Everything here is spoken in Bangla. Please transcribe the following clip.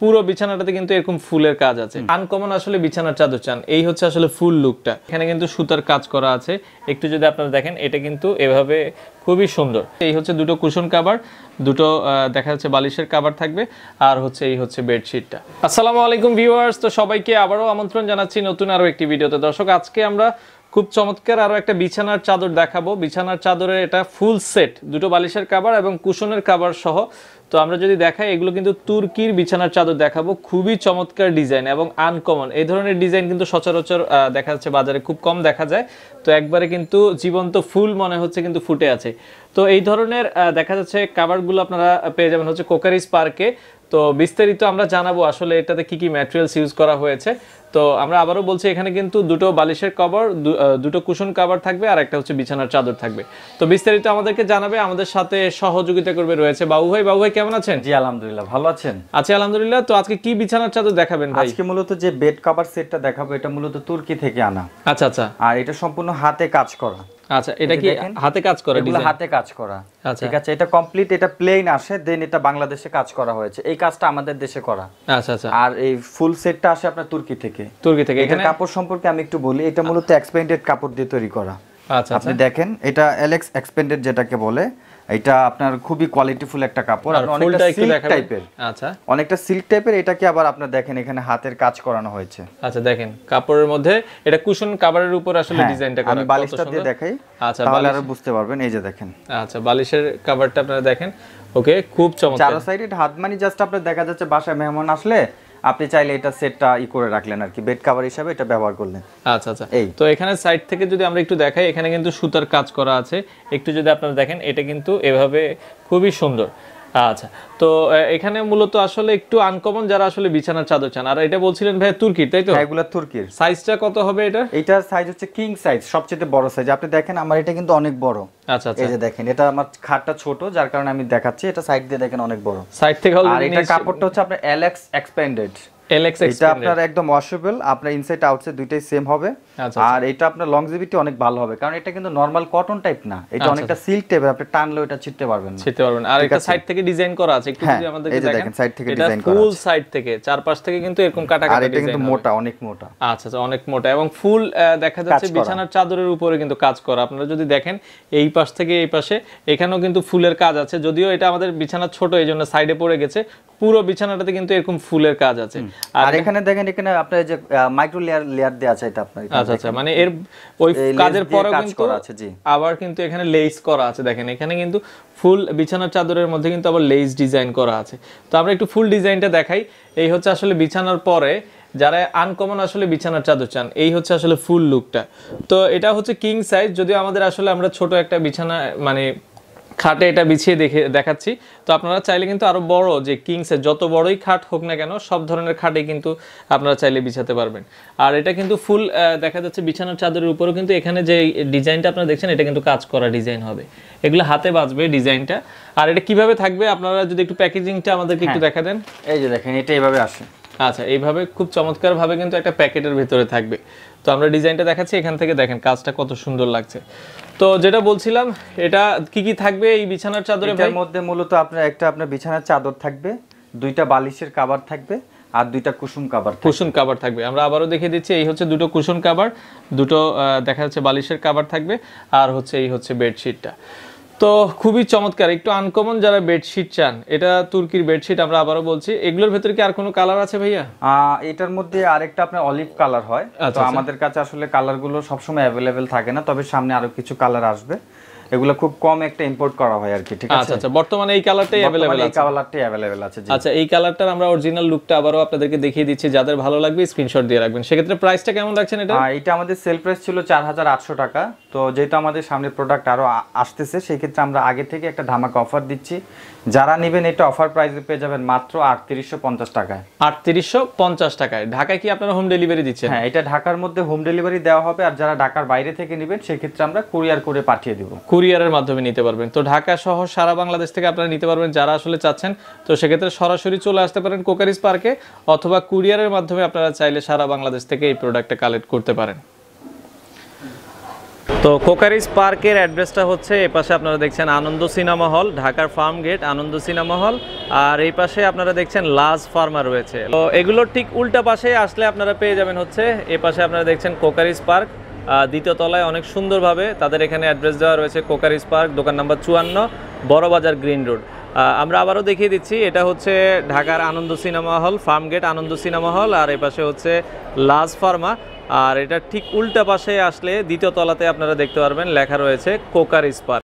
পুরো বিছানাটাতে কিন্তু এরকম ফুলের কাজ আছে আনকমন আসলে বিছানার চাদর চান এই হচ্ছে আসলে ফুল লুকটা এখানে কিন্তু সুতার কাজ করা আছে একটু যদি আপনারা দেখেন এটা কিন্তু এভাবে খুবই সুন্দর এই হচ্ছে দুটো কুশন কাবার দুটো দেখা যাচ্ছে বালিশের কাবার থাকবে আর হচ্ছে এই হচ্ছে বেডশিটটা আসসালামু আলাইকুম ভিউয়ার্স তো সবাইকে আবারও আমন্ত্রণ জানাচ্ছি নতুন আরও একটি ভিডিওতে দর্শক আজকে আমরা খুব চমৎকার আরও একটা বিছানার চাদর দেখাবো বিছানার চাদরের এটা ফুল সেট দুটো বালিশের কাবার এবং কুশনের কাবার সহ তো আমরা যদি দেখাই এগুলো কিন্তু তুর্কির বিছানার চাদর দেখাবো খুবই চমৎকার ডিজাইন এবং আনকমন এই ধরনের ডিজাইন কিন্তু সচরাচর দেখা যাচ্ছে বাজারে খুব কম দেখা যায় তো একবারে কিন্তু জীবন্ত ফুল মনে হচ্ছে কিন্তু ফুটে আছে তো এই ধরনের দেখা যাচ্ছে কাভারগুলো আপনারা পেয়ে যাবেন হচ্ছে কোকারিস পার্কে তো বিস্তারিত আমরা জানাবো আসলে এটাতে কি কি ম্যাটেরিয়ালস ইউজ করা হয়েছে তো আমরা আবারও বলছি এখানে কিন্তু দুটো বালিশের কভার দুটো কুশন কভার থাকবে আর একটা হচ্ছে বিছানার চাদর থাকবে তো বিস্তারিত আমাদেরকে জানাবে আমাদের সাথে সহযোগিতা করবে রয়েছে বাবু ভাই বাবু ভাই কেমন আছেন জি আলহামদুলিল্লাহ ভালো আছেন আচ্ছা আলহামদুলিল্লাহ তো আজকে কি বিছানার চাদর দেখাবেন ভাই আজকে মূলত যে বেড কভার সেটটা দেখাবো এটা মূলত তুর্কি থেকে আনা আচ্ছা আচ্ছা আর এটা সম্পূর্ণ হাতে কাজ করা আচ্ছা এটা কি হাতে কাজ করা ডিজাইন হাতে কাজ করা আচ্ছা। ঠিক আছে এটা কমপ্লিট এটা প্লেন আসে দেন এটা বাংলাদেশে কাজ করা হয়েছে এই কাজটা আমাদের দেশে করা আচ্ছা আচ্ছা আর এই ফুল সেটটা আসে আপনার তুর্কি থেকে তুর্কি থেকে এখানে কাপড় সম্পর্কে আমি একটু বলি এটা মূলত এক্সপেন্ডেড কাপড় দিয়ে তৈরি করা আচ্ছা, আপনি আচ্ছা। দেখেন এটা এলেক্স এক্সপেন্ডেড যেটাকে বলে এটা আপনার খুবই কোয়ালিটিফুল একটা কাপড় অনেকটা সিল্ক টাইপের আচ্ছা অনেকটা সিল্ক টাইপের এটাকে আবার আপনার দেখেন এখানে হাতের কাজ করানো হয়েছে আচ্ছা দেখেন কাপড়ের মধ্যে এটা কুশন কভারের উপর আসলে ডিজাইনটা হ্যাঁ, করা আমি বালিশটা দিয়ে দেখাই আচ্ছা তাহলে আরো বুঝতে পারবেন এই যে দেখেন আচ্ছা বালিশের কভারটা আপনারা দেখেন ওকে খুব চমৎকার চার সাইডে হাতমানি জাস্ট আপনারা দেখা যাচ্ছে বাসায় মেহমান আসলে আপনি চাইলে এটা সেটটা ই করে রাখলেন আর কি বেড কভার হিসাবে এটা ব্যবহার করলেন আচ্ছা আচ্ছা এই তো এখানে সাইড থেকে যদি আমরা একটু দেখাই এখানে কিন্তু সুতার কাজ করা আছে একটু যদি আপনারা দেখেন এটা কিন্তু এভাবে খুবই সুন্দর আচ্ছা তো এখানে মূলত আসলে একটু আনকমন যারা আসলে বিছানার চাদর চান আর এটা বলছিলেন ভাই তুর্কির তাই তো হ্যাঁ, এগুলো তুর্কির সাইজটা কত হবে এটা এটা সাইজ হচ্ছে কিং সাইজ সবচেয়ে বড় সাইজ আপনি দেখেন আমার এটা কিন্তু অনেক বড় আচ্ছা, আচ্ছা এই যে দেখেন এটা আমার খাটটা ছোট যার কারণে আমি দেখাচ্ছি এটা সাইড দিয়ে দেখেন অনেক বড় সাইড থেকে আর এটা কাপড়টা হচ্ছে আপনার এলএক্স এক্সপ্যান্ডেড এটা আপনার একদম ওয়াশেবল আপনার ইনসাইড আউটসাইড দুইটাই সেম হবে আচ্ছা, আচ্ছা। আর এটা আপনার লংজিভিটি অনেক ভালো হবে কারণ এটা কিন্তু নরমাল কটন টাইপ না এটা আচ্ছা, অনেকটা সিল্ক টাইপের আপনি টানলেও এটা ছিটতে পারবেন না ছিটতে পারবেন আর এটা সাইড থেকে ডিজাইন করা আছে একটু হ্যাঁ, যদি আমাদের দেখেন সাইড থেকে ডিজাইন করা ফুল সাইড থেকে চারপাশ থেকে কিন্তু এরকম কাটা কাটা আর এটা কিন্তু মোটা অনেক মোটা আচ্ছা আচ্ছা অনেক মোটা এবং ফুল দেখা যাচ্ছে বিছানার চাদরের উপরে কিন্তু কাজ করা আপনারা যদি দেখেন এই পাশ থেকে এই পাশে এখানেও কিন্তু ফুলের কাজ আছে যদিও এটা আমাদের বিছানা ছোট এই জন্য সাইডে পড়ে গেছে পুরো বিছানাটাতে কিন্তু এরকম ফুলের কাজ আছে আর এখানে দেখেন এখানে আপনার যে মাইক্রো লেয়ার লেয়ার দেয়া আছে এটা আপনার আচ্ছা আচ্ছা মানে এর ওই কাজের কিন্তু আবার কিন্তু এখানে লেস করা আছে দেখেন এখানে কিন্তু ফুল বিছানার চাদরের মধ্যে কিন্তু আবার লেস ডিজাইন করা আছে তো আমরা একটু ফুল ডিজাইনটা দেখাই এই হচ্ছে আসলে বিছানার পরে যারা আনকমন আসলে বিছানার চাদর চান এই হচ্ছে আসলে ফুল লুকটা তো এটা হচ্ছে কিং সাইজ যদিও আমাদের আসলে আমরা ছোট একটা বিছানা মানে খাটে এটা বিছিয়ে দেখে দেখাচ্ছি তো আপনারা চাইলে কিন্তু আরও বড় যে কিংসে যত বড়ই খাট হোক না কেন সব ধরনের খাটে কিন্তু আপনারা চাইলে বিছাতে পারবেন আর এটা কিন্তু ফুল দেখা যাচ্ছে বিছানার চাদরের উপরেও কিন্তু এখানে যে ডিজাইনটা আপনারা দেখছেন এটা কিন্তু কাজ করা ডিজাইন হবে এগুলো হাতে বাঁচবে ডিজাইনটা আর এটা কিভাবে থাকবে আপনারা যদি একটু প্যাকেজিংটা আমাদেরকে একটু হ্যাঁ। দেখা দেন এই যে দেখেন এটা এইভাবে আসে আচ্ছা এইভাবে খুব চমৎকারভাবে কিন্তু একটা প্যাকেটের ভিতরে থাকবে তো আমরা ডিজাইনটা দেখাচ্ছি এখান থেকে দেখেন কাজটা কত সুন্দর লাগছে তো যেটা বলছিলাম এটা কি কি থাকবে এই বিছানার চাদরে এর মধ্যে মূলত আপনার একটা আপনার বিছানার চাদর থাকবে দুইটা বালিশের কাভার থাকবে আর দুইটা কুসুম কাভার কুসুম কাভার থাকবে আমরা আবারও দেখিয়ে দিচ্ছি এই হচ্ছে দুটো কুসুম কাভার দুটো দেখা যাচ্ছে বালিশের কাভার থাকবে আর হচ্ছে এই হচ্ছে বেডশিটটা তো খুবই চমৎকার একটু আনকমন যারা বেডশিট চান এটা তুর্কির বেডশিট আমরা আবারও বলছি এগুলোর ভেতরে কি আর কোনো কালার আছে ভাইয়া এটার মধ্যে আরেকটা আপনার অলিভ কালার হয় আচ্ছা, তো আচ্ছা। আমাদের কাছে আসলে কালারগুলো সবসময় অ্যাভেলেবেল থাকে না তবে সামনে আরো কিছু কালার আসবে এগুলো খুব কম একটা ইম্পোর্ট করা হয় আর কি ঠিক আচ্ছা, আছে আচ্ছা বর্তমানে এই কালারটাই अवेलेबल আছে এই কালারটাই अवेलेबल আছে জি আচ্ছা এই কালারটার আমরা অরিজিনাল লুকটা আবারো আপনাদেরকে দেখিয়ে দিচ্ছি যাদের ভালো লাগবে স্ক্রিনশট দিয়ে রাখবেন সেক্ষেত্রে প্রাইসটা কেমন রাখছেন এটা এটা আমাদের সেল প্রাইস ছিল 4800 টাকা তো যেহেতু আমাদের সামনে প্রোডাক্ট আরো আসছে সেই ক্ষেত্রে আমরা আগে থেকে একটা ধামাকা অফার দিচ্ছি যারা নেবেন এটা অফার প্রাইসে পেয়ে যাবেন মাত্র 3850 টাকায় 3850 টাকায় ঢাকায় কি আপনারা হোম ডেলিভারি দিচ্ছেন হ্যাঁ এটা ঢাকার মধ্যে হোম ডেলিভারি দেওয়া হবে আর যারা ঢাকার বাইরে থেকে নেবেন সেই ক্ষেত্রে আমরা কুরিয়ার করে পাঠিয়ে দেব কুরিয়ারের মাধ্যমে নিতে পারবেন তো ঢাকা সহ সারা বাংলাদেশ থেকে আপনারা নিতে পারবেন যারা আসলে চাচ্ছেন তো সেক্ষেত্রে সরাসরি চলে আসতে পারেন কোকারিস পার্কে অথবা কুরিয়ারের মাধ্যমে আপনারা চাইলে সারা বাংলাদেশ থেকে এই প্রোডাক্টটা কালেক্ট করতে পারেন তো কোকারিস পার্কের অ্যাড্রেসটা হচ্ছে এ পাশে আপনারা দেখছেন আনন্দ সিনেমা হল ঢাকার farm Farmgate Ananda cinema hall আর এই পাশে আপনারা দেখছেন লাজ ফার্মা রয়েছে তো এগুলোর ঠিক উল্টা পাশে আসলে আপনারা পেয়ে যাবেন হচ্ছে এ পাশে আপনারা দেখছেন কোকারিস পার্ক দ্বিতীয় তলায় অনেক সুন্দরভাবে তাদের এখানে অ্যাড্রেস দেওয়া রয়েছে কোকারিস পার্ক দোকান নাম্বার চুয়ান্ন বড়বাজার গ্রিন রোড আমরা আবারও দেখিয়ে দিচ্ছি এটা হচ্ছে ঢাকার Ananda cinema hall Farmgate Ananda cinema hall আর এপাশে হচ্ছে লাজ ফার্মা আর এটা ঠিক উল্টা পাশে আসলে দ্বিতীয় তলাতে আপনারা দেখতে পারবেন লেখা রয়েছে কোকারিস পার্ক